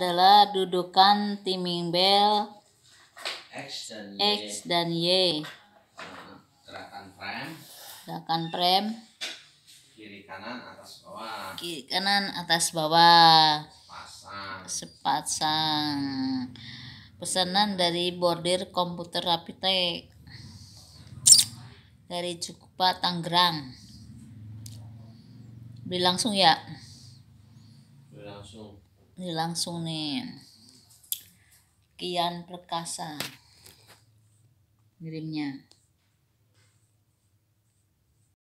adalah dudukan timimbel X dan Y. X dan y. Gerakan frame. Gerakan frame. Kiri kanan atas bawah. Kiri kanan atas bawah. Sepasang. Sepasang. Pesanan dari bordir komputer Rapitek dari Cukupa Tangerang. Beli langsung ya. Beli langsung ini langsung nih Kian Perkasa ngirimnya